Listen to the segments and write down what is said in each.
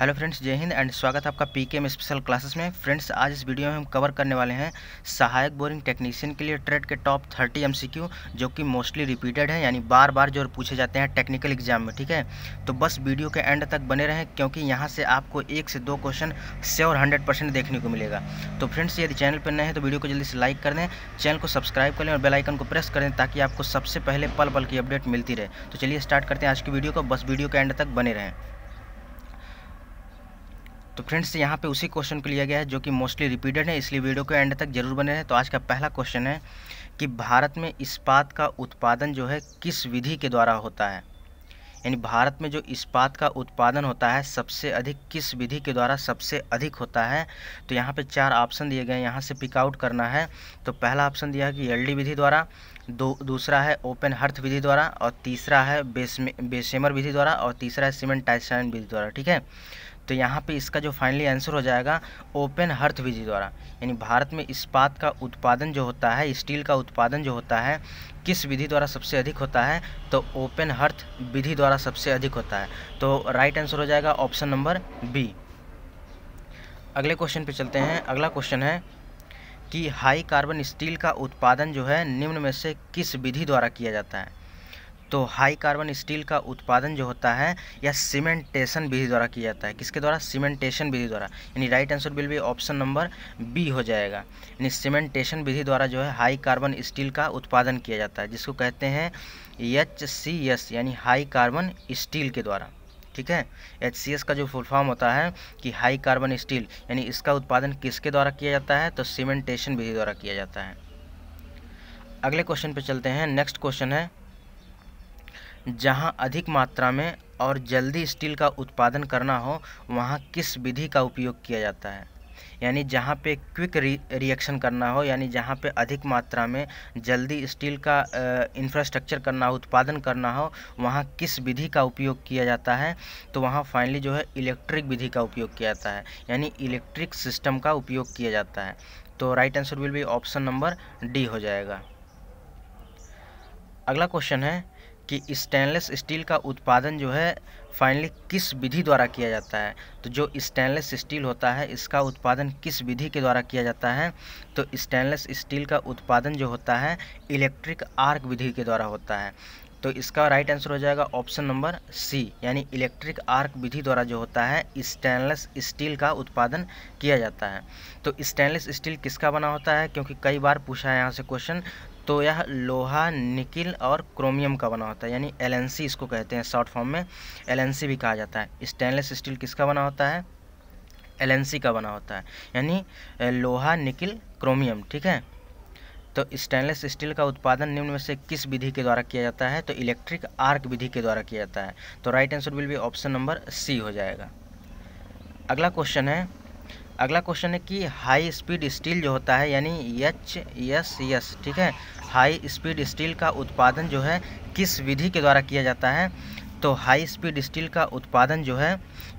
hello friends जय Hind and स्वागत है आपका P K M special classes में फ्रेंड्स आज इस वीडियो में हम कवर करने वाले हैं सहायक बोरिंग टेक्नीशियन के लिए ट्रेड के टॉप 30 एमसीक्यू जो कि मोस्टली रिपीटेड है यानी बार बार जो पूछे जाते हैं टेक्निकल एग्जाम में ठीक है तो बस वीडियो के एंड तक बने रहें क्योंकि यहाँ से आपको एक से दो क्वेश्चन श्योर हंड्रेड देखने को मिलेगा तो फ्रेंड्स यदि चैनल पर नए हैं तो वीडियो को जल्दी से लाइक कर दें चैनल को सब्सक्राइब कर लें और बेलाइकन को प्रेस कर दें ताकि आपको सबसे पहले पल पल की अपडेट मिलती रहे तो चलिए स्टार्ट करते हैं आज की वीडियो को बस वीडियो के एंड तक बने रहें तो फ्रेंड्स यहाँ पे उसी क्वेश्चन को लिया गया है जो कि मोस्टली रिपीटेड है इसलिए वीडियो के एंड तक जरूर बने रहें तो आज का पहला क्वेश्चन है कि भारत में इस्पात का उत्पादन जो है किस विधि के द्वारा होता है यानी भारत में जो इस्पात का उत्पादन होता है सबसे अधिक किस विधि के द्वारा सबसे अधिक होता है तो यहाँ पे चार ऑप्शन दिए गए हैं यहाँ से पिकआउट करना है तो पहला ऑप्शन दिया है कि एलडी विधि द्वारा दो दूसरा है ओपन हर्थ विधि द्वारा और तीसरा है बेसमे बेसेमर विधि द्वारा और तीसरा है सीमेंट विधि द्वारा ठीक है तो यहाँ पे इसका जो फाइनली आंसर हो जाएगा ओपन हर्थ विधि द्वारा यानी भारत में इस्पात का उत्पादन जो होता है स्टील का उत्पादन जो होता है किस विधि द्वारा सबसे अधिक होता है तो ओपन हर्थ विधि द्वारा सबसे अधिक होता है तो राइट आंसर हो जाएगा ऑप्शन नंबर बी अगले क्वेश्चन पे चलते हैं अगला क्वेश्चन है कि हाई कार्बन स्टील का उत्पादन जो है निम्न में से किस विधि द्वारा किया जाता है तो हाई कार्बन स्टील का उत्पादन जो होता है या सीमेंटेशन विधि द्वारा किया जाता है किसके द्वारा सीमेंटेशन विधि द्वारा यानी right answer will be option number B हो जाएगा यानी सीमेंटेशन विधि द्वारा जो है हाई कार्बन स्टील का उत्पादन किया जाता है जिसको कहते हैं एच सी एस यानी हाई कार्बन स्टील के द्वारा ठीक है एच सी एस का जो फुल फॉर्म होता है कि हाई कार्बन स्टील यानी इसका उत्पादन किसके द्वारा किया जाता है तो सीमेंटेशन विधि द्वारा किया जाता है अगले क्वेश्चन पे चलते हैं नेक्स्ट क्वेश्चन है जहाँ अधिक मात्रा में और जल्दी स्टील का उत्पादन करना हो वहाँ किस विधि का उपयोग किया जाता है यानी जहाँ पे क्विक रि, रिएक्शन करना हो यानी जहाँ पे अधिक मात्रा में जल्दी स्टील का इंफ्रास्ट्रक्चर करना हो उत्पादन करना हो वहाँ किस विधि का उपयोग किया जाता है तो वहाँ फाइनली जो है इलेक्ट्रिक विधि का उपयोग किया जाता है यानी इलेक्ट्रिक सिस्टम का उपयोग किया जाता है तो right answer will be option number D हो जाएगा अगला क्वेश्चन है कि स्टेनलेस स्टील का उत्पादन जो है फाइनली किस विधि द्वारा किया जाता है तो जो स्टेनलेस स्टील होता है इसका उत्पादन किस विधि के द्वारा किया जाता है तो स्टेनलेस स्टील का उत्पादन जो होता है इलेक्ट्रिक आर्क विधि के द्वारा होता है तो इसका राइट आंसर हो जाएगा ऑप्शन नंबर सी यानी इलेक्ट्रिक आर्क विधि द्वारा जो होता है स्टेनलेस स्टील का उत्पादन किया जाता है तो स्टेनलेस स्टील किसका बना होता है क्योंकि कई बार पूछा है यहाँ से क्वेश्चन तो यह लोहा निकिल और क्रोमियम का बना होता है यानी एल इसको कहते हैं शॉर्ट फॉर्म में एल भी कहा जाता है स्टेनलेस स्टील किसका बना होता है एल का बना होता है यानी लोहा निकिल क्रोमियम ठीक है तो स्टेनलेस स्टील का उत्पादन निम्न में से किस विधि के द्वारा किया जाता है तो इलेक्ट्रिक आर्क विधि के द्वारा किया जाता है तो right answer will be option number C हो जाएगा अगला क्वेश्चन है अगला क्वेश्चन है कि हाई स्पीड स्टील जो होता है यानी एच एस एस ठीक है हाई स्पीड स्टील का उत्पादन जो है किस विधि के द्वारा किया जाता है तो हाई स्पीड स्टील का उत्पादन जो है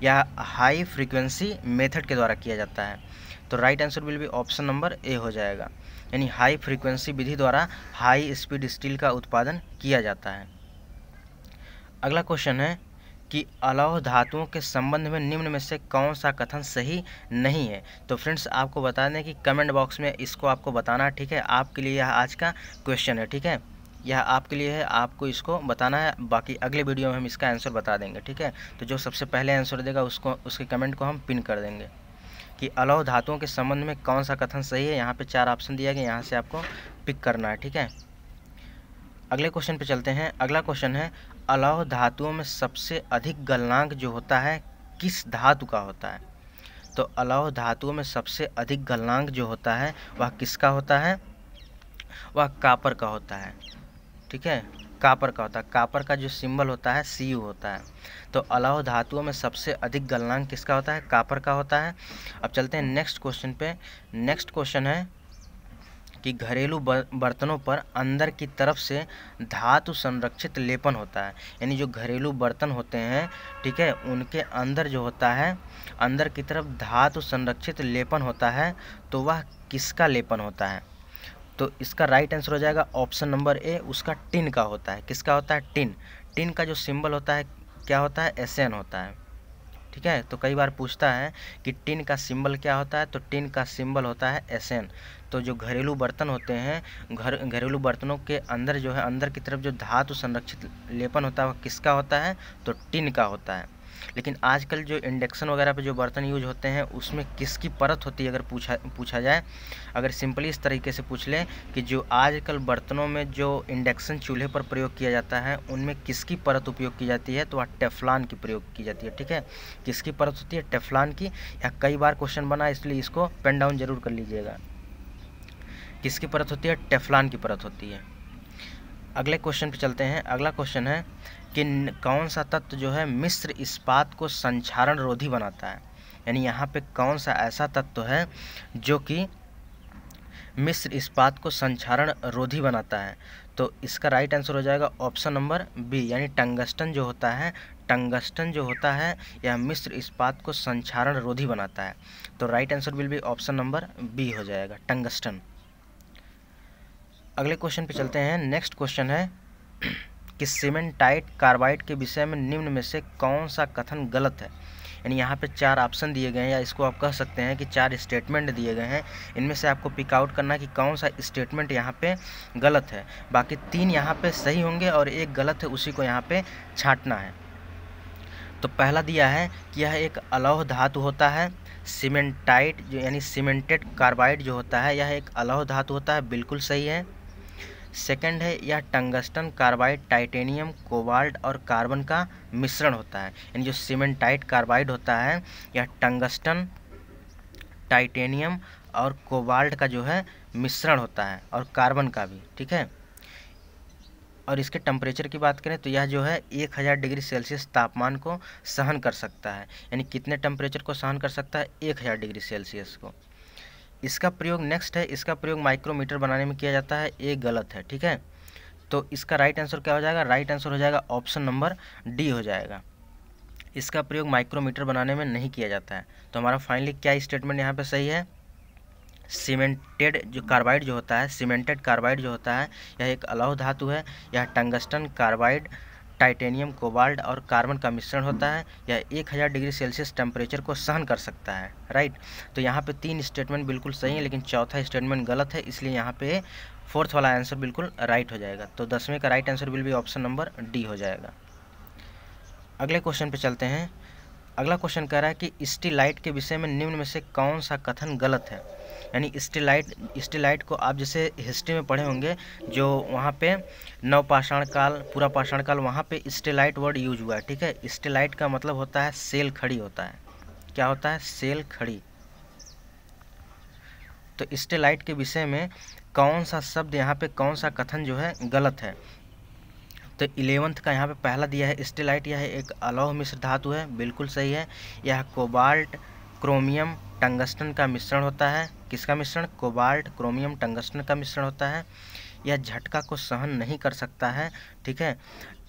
या हाई फ्रीक्वेंसी मेथड के द्वारा किया जाता है तो right answer will be option number A हो जाएगा यानी हाई फ्रीक्वेंसी विधि द्वारा हाई स्पीड स्टील का उत्पादन किया जाता है अगला क्वेश्चन है कि अलौह धातुओं के संबंध में निम्न में से कौन सा कथन सही नहीं है तो फ्रेंड्स आपको बता दें कि कमेंट बॉक्स में इसको आपको बताना ठीक है आपके लिए यह आज का क्वेश्चन है ठीक है यह आपके लिए है आपको इसको बताना है बाकी अगले वीडियो में हम इसका आंसर बता देंगे ठीक है तो जो सबसे पहले आंसर देगा उसको उसके कमेंट को हम पिन कर देंगे कि अलौह धातुओं के संबंध में कौन सा कथन सही है यहाँ पर चार ऑप्शन दिया गया यहाँ से आपको पिक करना है ठीक है अगले क्वेश्चन पे चलते हैं अगला क्वेश्चन है अलौह धातुओं में सबसे अधिक गलनांक जो होता है किस धातु का होता है तो अलौह धातुओं में सबसे अधिक गलनांक जो होता है वह किसका होता है वह कापर का होता है ठीक है कापर का होता है कापर का जो सिंबल होता है सी होता है तो अलाव धातुओं में सबसे अधिक गलनांक किसका होता है कापर का होता है अब चलते हैं नेक्स्ट क्वेश्चन पे नेक्स्ट क्वेश्चन है कि घरेलू बर्तनों पर अंदर की तरफ से धातु संरक्षित लेपन होता है यानी जो घरेलू बर्तन होते हैं ठीक है उनके अंदर जो होता है अंदर की तरफ धातु संरक्षित लेपन होता है तो वह किसका लेपन होता है तो इसका राइट आंसर हो जाएगा ऑप्शन नंबर ए उसका टिन का होता है किसका होता है टिन टिन का जो सिंबल होता है क्या होता है एस होता है ठीक है तो कई बार पूछता है कि टिन का सिंबल क्या होता है तो टिन का सिंबल होता है एस तो जो घरेलू बर्तन होते हैं घर घरेलू बर्तनों के अंदर जो है अंदर की तरफ जो धातु संरक्षित लेपन होता है वह किसका होता है तो टिन का होता है लेकिन आजकल जो इंडक्शन वगैरह पे जो बर्तन यूज होते हैं उसमें किसकी परत होती है अगर पूछा पूछा जाए अगर सिंपली इस तरीके से पूछ लें कि जो आजकल बर्तनों में जो इंडक्शन चूल्हे पर प्रयोग किया जाता है उनमें किसकी परत उपयोग की जाती है तो वह टेफलान की प्रयोग की जाती है ठीक है किसकी परत होती है टेफलान की या कई बार क्वेश्चन बना इसलिए इसको पेन डाउन जरूर कर लीजिएगा किसकी परत होती है टेफलान की परत होती है अगले क्वेश्चन पे चलते हैं अगला क्वेश्चन है कि कौन सा तत्व जो है मिश्र इस्पात को संक्षारण रोधी बनाता है यानी यहाँ पे कौन सा ऐसा तत्व है जो कि मिश्र इस्पात को संक्षारण रोधी बनाता है तो इसका राइट आंसर हो जाएगा ऑप्शन नंबर बी यानी टंगस्टन जो होता है टंगस्टन जो होता है यह मिश्र इस्पात को संक्षारण रोधी बनाता है तो right answer will be option number B हो जाएगा टंगस्टन अगले क्वेश्चन पे चलते हैं नेक्स्ट क्वेश्चन है कि सीमेंटाइट कार्बाइड के विषय में निम्न में से कौन सा कथन गलत है यानी यहाँ पे चार ऑप्शन दिए गए हैं या इसको आप कह सकते हैं कि चार स्टेटमेंट दिए गए हैं इनमें से आपको पिकआउट करना है कि कौन सा स्टेटमेंट यहाँ पे गलत है बाकी तीन यहाँ पे सही होंगे और एक गलत है उसी को यहाँ पे छाटना है तो पहला दिया है कि यह एक अलौह धातु होता है सीमेंटाइट जो यानी सीमेंटेड कार्बाइड जो होता है यह एक अलौह धातु होता है बिल्कुल सही है सेकंड है यह टंगस्टन कार्बाइड टाइटेनियम कोबाल्ट और कार्बन का मिश्रण होता है यानी जो सीमेंटाइट कार्बाइड होता है यह टंगस्टन टाइटेनियम और कोबाल्ट का जो है मिश्रण होता है और कार्बन का भी ठीक है और इसके टेम्परेचर की बात करें तो यह जो है एक हज़ार डिग्री सेल्सियस तापमान को सहन कर सकता है यानी कितने टेम्परेचर को सहन कर सकता है एक हज़ार डिग्री सेल्सियस को इसका प्रयोग नेक्स्ट है इसका प्रयोग माइक्रोमीटर बनाने में किया जाता है ये गलत है ठीक है तो इसका राइट आंसर क्या हो जाएगा राइट आंसर हो जाएगा ऑप्शन नंबर डी हो जाएगा इसका प्रयोग माइक्रोमीटर बनाने में नहीं किया जाता है तो हमारा फाइनली क्या स्टेटमेंट यहाँ पर सही है सीमेंटेड जो कार्बाइड जो होता है सीमेंटेड कार्बाइड जो होता है यह एक अलाव धातु है यह टंगस्टन कार्बाइड टाइटेनियम कोबाल्ट और कार्बन का मिश्रण होता है यह 1000 डिग्री सेल्सियस टेम्परेचर को सहन कर सकता है राइट तो यहाँ पे तीन स्टेटमेंट बिल्कुल सही है लेकिन चौथा स्टेटमेंट गलत है इसलिए यहाँ पे फोर्थ वाला आंसर बिल्कुल राइट हो जाएगा तो दसवें का right answer will be option number D हो जाएगा अगले क्वेश्चन पर चलते हैं अगला क्वेश्चन कह रहा है कि स्टीलाइट के विषय में निम्न में से कौन सा कथन गलत है यानी स्टीलाइट स्टीलाइट को आप जैसे हिस्ट्री में पढ़े होंगे जो वहाँ पे नवपाषाण काल पूरा पाषाण काल वहाँ पे स्टेलाइट वर्ड यूज हुआ है ठीक है स्टेलाइट का मतलब होता है सेल खड़ी होता है क्या होता है सेल खड़ी तो स्टेलाइट के विषय में कौन सा शब्द यहाँ पे कौन सा कथन जो है गलत है तो इलेवंथ का यहाँ पे पहला दिया है स्टेलाइट यह एक अलोह मिश्र धातु है बिल्कुल सही है यह कोबाल्ट क्रोमियम टंगस्टन का मिश्रण होता है किसका मिश्रण कोबाल्ट क्रोमियम टंगस्टन का मिश्रण होता है यह झटका को सहन नहीं कर सकता है ठीक है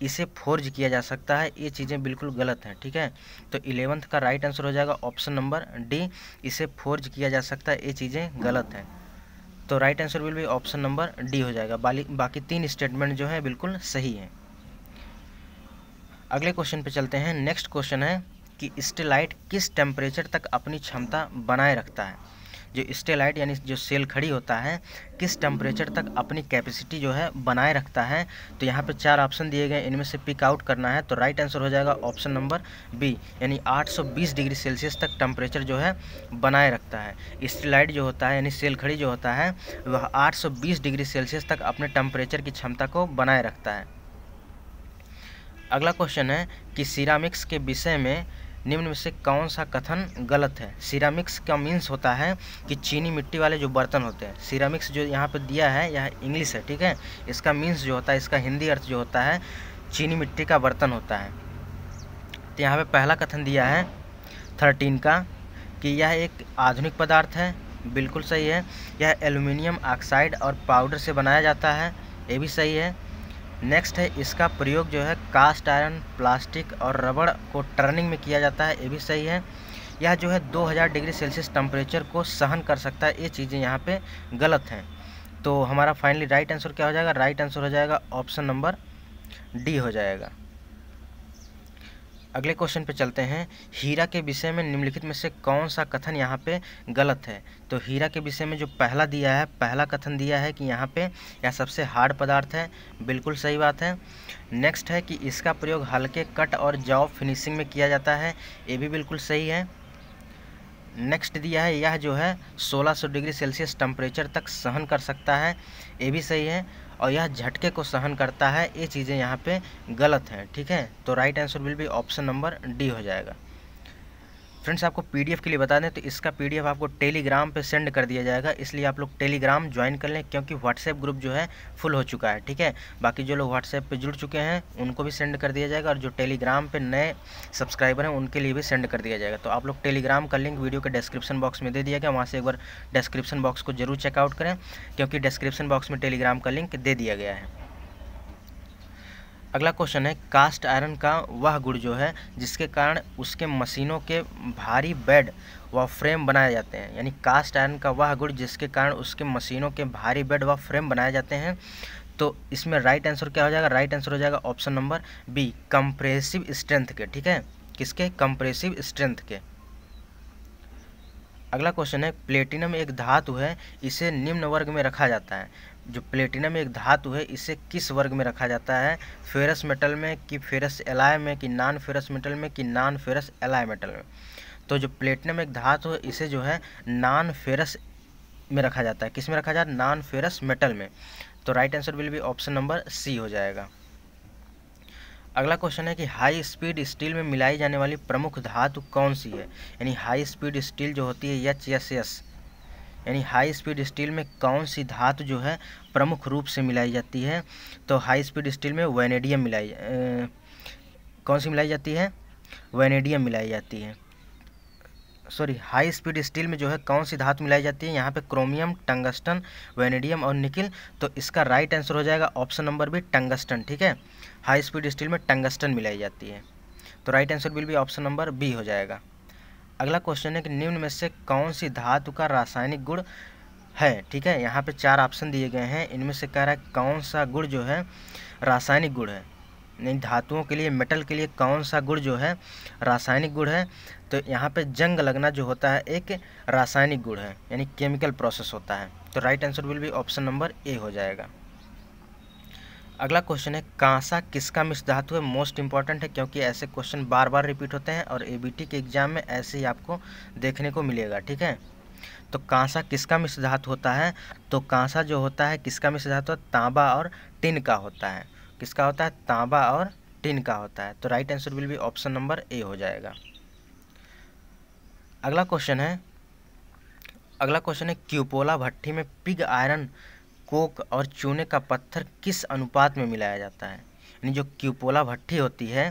इसे फोर्ज किया जा सकता है ये चीज़ें बिल्कुल गलत हैं ठीक है तो इलेवंथ का राइट आंसर हो जाएगा ऑप्शन नंबर डी इसे फोर्ज किया जा सकता है ये चीज़ें गलत हैं तो right answer will be option number D हो जाएगा बाकी तीन स्टेटमेंट जो है बिल्कुल सही हैं अगले क्वेश्चन पे चलते हैं नेक्स्ट क्वेश्चन है कि स्टेलाइट किस टेम्परेचर तक अपनी क्षमता बनाए रखता है जो स्टेलाइट यानी जो सेल खड़ी होता है किस टेम्परेचर तक अपनी कैपेसिटी जो है बनाए रखता है तो यहाँ पे चार ऑप्शन दिए गए इनमें से पिक आउट करना है तो राइट आंसर हो जाएगा ऑप्शन नंबर बी यानी 820 डिग्री सेल्सियस तक टेम्परेचर जो है बनाए रखता है स्टेलाइट जो होता है यानी सेल खड़ी जो होता है वह आठ डिग्री सेल्सियस तक अपने टेम्परेचर की क्षमता को बनाए रखता है अगला क्वेश्चन है कि सिरामिक्स के विषय में निम्न में से कौन सा कथन गलत है सिरामिक्स का मीन्स होता है कि चीनी मिट्टी वाले जो बर्तन होते हैं सिरामिक्स जो यहाँ पर दिया है यह इंग्लिश है ठीक है इसका मीन्स जो होता है इसका हिंदी अर्थ जो होता है चीनी मिट्टी का बर्तन होता है तो यहाँ पे पहला कथन दिया है थर्टीन का कि यह एक आधुनिक पदार्थ है बिल्कुल सही है यह एल्यूमिनियम ऑक्साइड और पाउडर से बनाया जाता है ये भी सही है नेक्स्ट है इसका प्रयोग जो है कास्ट आयरन प्लास्टिक और रबड़ को टर्निंग में किया जाता है ये भी सही है यह जो है 2000 डिग्री सेल्सियस टेम्परेचर को सहन कर सकता है ये चीज़ें यहाँ पे गलत हैं तो हमारा फाइनली राइट आंसर क्या हो जाएगा राइट आंसर हो जाएगा ऑप्शन नंबर डी हो जाएगा अगले क्वेश्चन पे चलते हैं हीरा के विषय में निम्नलिखित में से कौन सा कथन यहाँ पे गलत है तो हीरा के विषय में जो पहला दिया है पहला कथन दिया है कि यहाँ पे यह सबसे हार्ड पदार्थ है बिल्कुल सही बात है नेक्स्ट है कि इसका प्रयोग हल्के कट और जॉब फिनिशिंग में किया जाता है ये भी बिल्कुल सही है नेक्स्ट दिया है यह जो है 1600 डिग्री सेल्सियस टेम्परेचर तक सहन कर सकता है ये भी सही है और यह झटके को सहन करता है ये चीज़ें यहाँ पे गलत हैं ठीक है तो right answer will be option number D हो जाएगा फ्रेंड्स आपको पीडीएफ के लिए बता दें तो इसका पीडीएफ आपको टेलीग्राम पे सेंड कर दिया जाएगा इसलिए आप लोग टेलीग्राम ज्वाइन कर लें क्योंकि व्हाट्सएप ग्रुप जो है फुल हो चुका है ठीक है बाकी जो लोग व्हाट्सएप पे जुड़ चुके हैं उनको भी सेंड कर दिया जाएगा और जो टेलीग्राम पे नए सब्सक्राइबर हैं उनके लिए भी सेंड कर दिया जाएगा तो आप लोग टेलीग्राम का लिंक वीडियो के डिस्क्रिप्शन बॉक्स में दे दिया गया वहाँ से एक बार डिस्क्रिप्शन बॉक्स को जरूर चेकआउट करें क्योंकि डिस्क्रिप्शन बॉक्स में टेलीग्राम का लिंक दे दिया गया है अगला क्वेश्चन है कास्ट आयरन का वह गुड़ जो है जिसके कारण उसके मशीनों के भारी बेड व फ्रेम बनाए जाते हैं यानी कास्ट आयरन का वह गुड़ जिसके कारण उसके मशीनों के भारी बेड व फ्रेम बनाए जाते हैं तो इसमें राइट आंसर क्या हो जाएगा राइट आंसर हो जाएगा option number B compressive strength के ठीक है किसके कंप्रेसिव स्ट्रेंथ के अगला क्वेश्चन है प्लेटिनम एक धातु है इसे निम्न वर्ग में रखा जाता है जो प्लेटिनम एक धातु है इसे किस वर्ग में रखा जाता है फेरस मेटल में कि फेरस एलाय में कि नॉन फेरस मेटल में कि नॉन फेरस एलाय मेटल में तो जो प्लेटिनम एक धातु है इसे जो है नॉन फेरस में रखा जाता है किस में रखा जाता है नॉन फेरस मेटल में तो right answer will be option number C हो जाएगा अगला क्वेश्चन है कि हाई स्पीड स्टील में मिलाई जाने वाली प्रमुख धातु कौन सी है यानी हाई स्पीड स्टील जो होती है एच एस एस यानी हाई स्पीड स्टील में कौन सी धातु जो है प्रमुख रूप से मिलाई जाती है तो हाई स्पीड स्टील में वेनेडियम मिलाई ए, कौन सी मिलाई जाती है वेनेडियम मिलाई जाती है सॉरी हाई स्पीड स्टील में जो है कौन सी धातु मिलाई जाती है यहाँ पे क्रोमियम टंगस्टन वेनेडियम और निकिल तो इसका राइट आंसर हो जाएगा ऑप्शन नंबर बी टंगस्टन ठीक है हाई स्पीड स्टील में टंगस्टन मिलाई जाती है तो right answer will be option number B हो जाएगा अगला क्वेश्चन है कि निम्न में से कौन सी धातु का रासायनिक गुण है ठीक है यहाँ पे चार ऑप्शन दिए गए हैं इनमें से कह रहा है कौन सा गुण जो है रासायनिक गुण है नहीं धातुओं के लिए मेटल के लिए कौन सा गुण जो है रासायनिक गुण है तो यहाँ पे जंग लगना जो होता है एक रासायनिक गुण है यानी केमिकल प्रोसेस होता है तो right answer will be option number A हो जाएगा अगला क्वेश्चन है कांसा किसका मिश्र धातु है मोस्ट इंपॉर्टेंट है क्योंकि ऐसे क्वेश्चन बार बार रिपीट होते हैं और एबीटी के एग्जाम में ऐसे ही आपको देखने को मिलेगा ठीक है तो कांसा किसका मिश्र धातु होता है तो कांसा जो होता है किसका मिश्र धातु तांबा और टिन का होता है किसका होता है तांबा और टिन का होता है तो right answer will be option number A हो जाएगा अगला क्वेश्चन है अगला क्वेश्चन है क्यूपोला भट्टी में पिग आयरन कोक और चूने का पत्थर किस अनुपात में मिलाया जाता है यानी जो क्यूपोला भट्टी होती है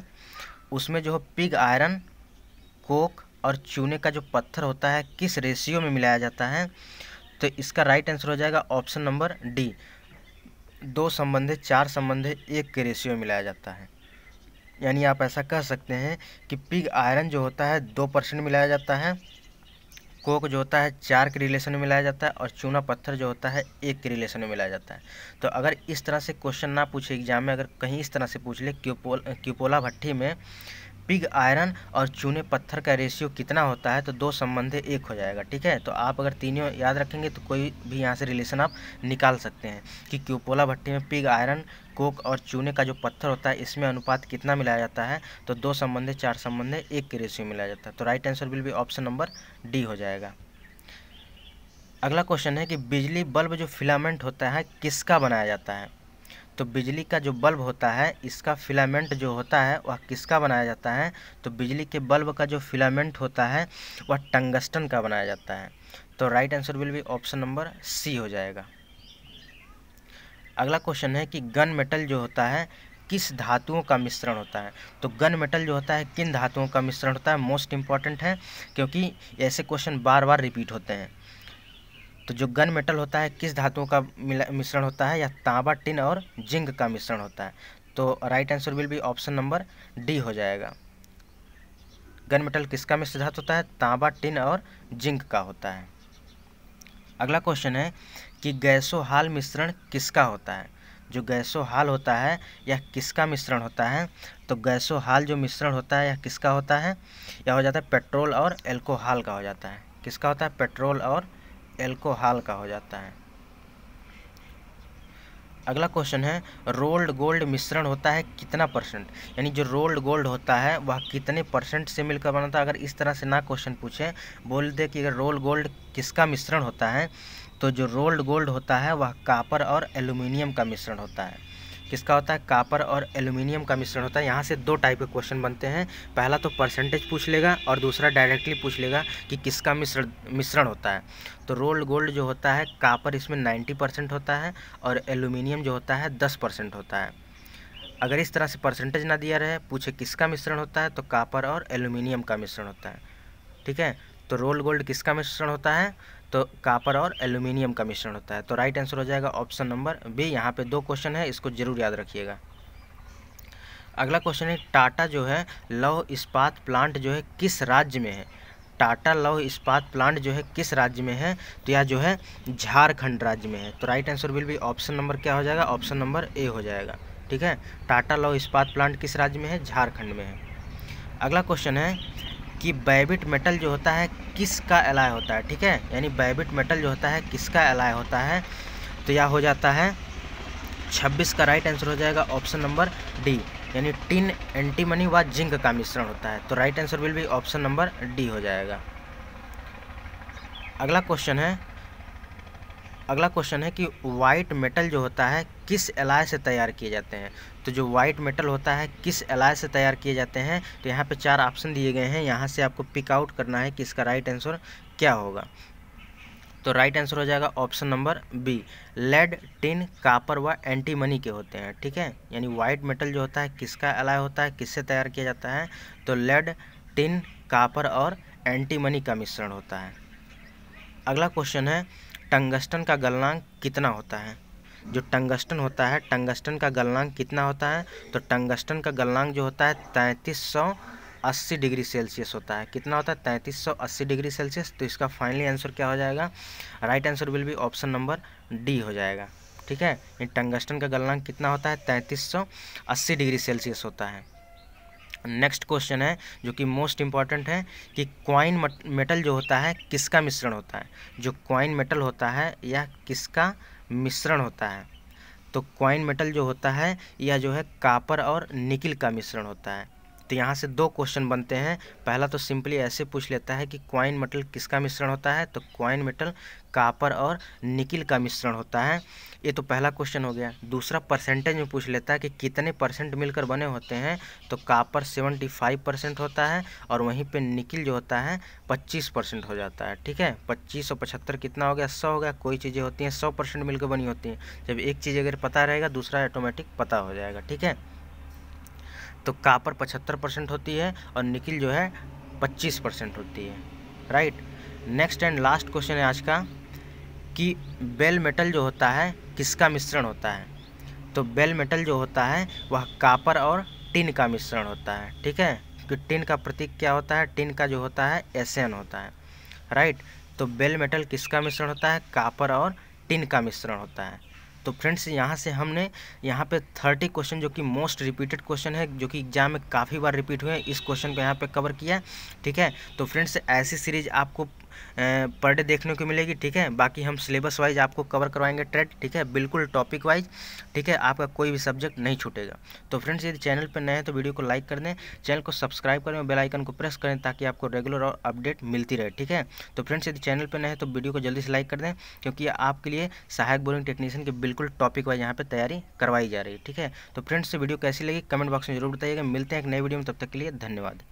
उसमें जो पिग आयरन कोक और चूने का जो पत्थर होता है किस रेशियो में मिलाया जाता है तो इसका राइट आंसर हो जाएगा ऑप्शन नंबर डी दो संबंधे चार संबंधे एक के रेशियो में मिलाया जाता है यानी आप ऐसा कह सकते हैं कि पिग आयरन जो होता है दो परसेंट मिलाया जाता है कोक जो होता है चार के रिलेशन में मिलाया जाता है और चूना पत्थर जो होता है एक के रिलेशन में मिलाया जाता है तो अगर इस तरह से क्वेश्चन ना पूछे एग्जाम में अगर कहीं इस तरह से पूछ ले क्यूपोल क्यूपोला भट्टी में पिग आयरन और चूने पत्थर का रेशियो कितना होता है तो दो संबंधे एक हो जाएगा ठीक है तो आप अगर तीनों याद रखेंगे तो कोई भी यहाँ से रिलेशन आप निकाल सकते हैं कि क्यूपोला भट्टी में पिग आयरन कोक और चूने का जो पत्थर होता है इसमें अनुपात कितना मिलाया जाता है तो दो संबंधे चार संबंधे एक के रेशियो मिलाया जाता है तो right answer will be option number D हो जाएगा अगला क्वेश्चन है कि बिजली बल्ब जो फिलामेंट होता है किसका बनाया जाता है तो बिजली का जो बल्ब होता है इसका फिलामेंट जो होता है वह किसका बनाया जाता है तो बिजली के बल्ब का जो फिलामेंट होता है वह टंगस्टन का बनाया जाता है तो right answer will be option number C हो जाएगा अगला क्वेश्चन है कि गन मेटल जो होता है किस धातुओं का मिश्रण होता है तो गन मेटल जो होता है किन धातुओं का मिश्रण होता है मोस्ट इम्पॉर्टेंट है क्योंकि ऐसे क्वेश्चन बार बार रिपीट होते हैं तो जो गन मेटल होता है किस धातुओं का मिश्रण होता है या तांबा टिन और जिंक का मिश्रण होता है तो right answer will be option number D हो जाएगा गन मेटल किसका मिश्र धातु होता है तांबा टिन और जिंक का होता है अगला क्वेश्चन है कि गैसोहाल मिश्रण किसका होता है जो गैसोहाल होता है यह किसका मिश्रण होता है तो गैसोहाल जो मिश्रण होता है यह किसका होता है यह हो जाता है पेट्रोल और एल्कोहल का हो जाता है किसका होता है पेट्रोल और एल्कोहल का हो जाता है अगला क्वेश्चन है रोल्ड गोल्ड मिश्रण होता है कितना परसेंट यानी जो रोल्ड गोल्ड होता है वह कितने परसेंट से मिलकर बनाता है अगर इस तरह से ना क्वेश्चन पूछे बोल दे कि अगर रोल्ड गोल्ड किसका मिश्रण होता है तो जो रोल्ड गोल्ड होता है वह कापर और एल्यूमिनियम का मिश्रण होता है किसका होता है कापर और एल्यूमिनियम का मिश्रण होता है यहाँ से दो टाइप के क्वेश्चन बनते हैं पहला तो परसेंटेज पूछ लेगा और दूसरा डायरेक्टली पूछ लेगा कि किसका मिश्रण मिश्रण होता है तो रोल्ड गोल्ड जो होता है कापर इसमें 90 परसेंट होता है और एल्यूमिनियम जो होता है 10 परसेंट होता है अगर इस तरह से परसेंटेज ना दिया रहे पूछे किसका मिश्रण होता है तो कापर और एल्यूमिनियम का मिश्रण होता है ठीक है तो रोल गोल्ड किसका मिश्रण होता है तो कापर और एल्यूमिनियम का मिश्रण होता है तो राइट आंसर हो जाएगा ऑप्शन नंबर बी यहाँ पे दो क्वेश्चन है इसको जरूर याद रखिएगा अगला क्वेश्चन है टाटा जो है लौह इस्पात प्लांट जो है किस राज्य में है टाटा लौह इस्पात प्लांट जो है किस राज्य में है तो यह जो है झारखंड राज्य में है तो right answer will be option number क्या हो जाएगा ऑप्शन नंबर ए हो जाएगा ठीक है टाटा लौह इस्पात प्लांट किस राज्य में है झारखंड में है अगला क्वेश्चन है कि बैबिट मेटल जो होता है किसका एलाय होता है ठीक है यानी बैबिट मेटल जो होता है किसका एलाय होता है तो यह हो जाता है 26 का राइट आंसर हो जाएगा ऑप्शन नंबर डी यानी टिन एंटीमनी व जिंक का मिश्रण होता है तो right answer will be option number D हो जाएगा अगला क्वेश्चन है अगला क्वेश्चन है कि वाइट मेटल जो होता है किस एलाय से तैयार किए जाते हैं तो जो वाइट मेटल होता है किस एलाय से तैयार किए जाते हैं तो यहाँ पे चार ऑप्शन दिए गए हैं यहाँ से आपको पिक आउट करना है कि इसका राइट आंसर क्या होगा तो राइट आंसर हो जाएगा option number B lead tin copper व एंटीमनी के होते हैं ठीक है यानी वाइट मेटल जो होता है किसका एलाय होता है किससे तैयार किया जाता है तो लेड टिन कापर और एंटीमनी का मिश्रण होता है अगला क्वेश्चन है टंगस्टन का गलनांक कितना होता है जो टंगस्टन होता है टंगस्टन का गलनांक कितना होता है तो टंगस्टन का गलनांक जो होता है तैंतीस सौ अस्सी डिग्री सेल्सियस होता है कितना होता है तैंतीस सौ अस्सी डिग्री सेल्सियस तो इसका फाइनली आंसर क्या हो जाएगा right answer will be option number D हो जाएगा ठीक है ये टंगस्टन का गलनांक कितना होता है तैंतीस सौ अस्सी डिग्री सेल्सियस होता है नेक्स्ट क्वेश्चन है जो कि मोस्ट इम्पॉर्टेंट है कि क्वाइन मेटल जो होता है किसका मिश्रण होता है जो क्वाइन मेटल होता है या किसका मिश्रण होता है तो क्वाइन मेटल जो होता है यह जो है कापर और निकिल का मिश्रण होता है तो यहाँ से दो क्वेश्चन बनते हैं पहला तो सिंपली ऐसे पूछ लेता है कि क्वाइन मेटल किसका मिश्रण होता है तो क्वाइन मेटल कापर और निकिल का मिश्रण होता है ये तो पहला क्वेश्चन हो गया दूसरा परसेंटेज में पूछ लेता है कि कितने परसेंट मिलकर बने होते हैं तो कापर सेवेंटी फाइव परसेंट होता है और वहीं पे निकिल जो होता है पच्चीस परसेंट हो जाता है ठीक है पच्चीस और पचहत्तर कितना हो गया सौ हो गया कोई चीज़ें होती हैं सौ परसेंट मिलकर बनी होती हैं जब एक चीज़ अगर पता रहेगा दूसरा ऑटोमेटिक पता हो जाएगा ठीक है तो कापर पचहत्तर परसेंट होती है और निकिल जो है पच्चीस परसेंट होती है right next and last question है आज का कि बेल मेटल जो होता है किसका मिश्रण होता है तो बेल मेटल जो होता है वह कापर और टिन का मिश्रण होता है ठीक है कि टिन का प्रतीक क्या होता है टिन का जो होता है एस होता है राइट तो बेल मेटल किसका मिश्रण होता है कापर और टिन का मिश्रण होता है तो फ्रेंड्स यहाँ से हमने यहाँ पे थर्टी क्वेश्चन जो कि मोस्ट रिपीटेड क्वेश्चन है जो कि एग्जाम में काफ़ी बार रिपीट हुए हैं इस क्वेश्चन को यहाँ पे कवर किया ठीक है तो फ्रेंड्स ऐसी सीरीज आपको पर डे देखने को मिलेगी ठीक है बाकी हम सिलेबस वाइज आपको कवर करवाएंगे ट्रेड ठीक है बिल्कुल टॉपिक वाइज ठीक है आपका कोई भी सब्जेक्ट नहीं छूटेगा तो फ्रेंड्स यदि चैनल पर नए हैं तो वीडियो को लाइक कर दें चैनल को सब्सक्राइब करें और बेलाइकन को प्रेस करें ताकि आपको रेगुलर और अपडेट मिलती रहे ठीक है तो फ्रेंड्स यदि चैनल पर नए हैं तो वीडियो को जल्दी से लाइक कर दें क्योंकि आपके लिए सहायक बोरिंग टेक्नीशियन की बिल्कुल टॉपिक वाइज यहाँ पर तैयारी करवाई जा रही है ठीक है तो फ्रेंड्स वीडियो कैसी लगी कमेंट बॉक्स में जरूर बताइएगा मिलते हैं एक नए वीडियो में तब तक के लिए धन्यवाद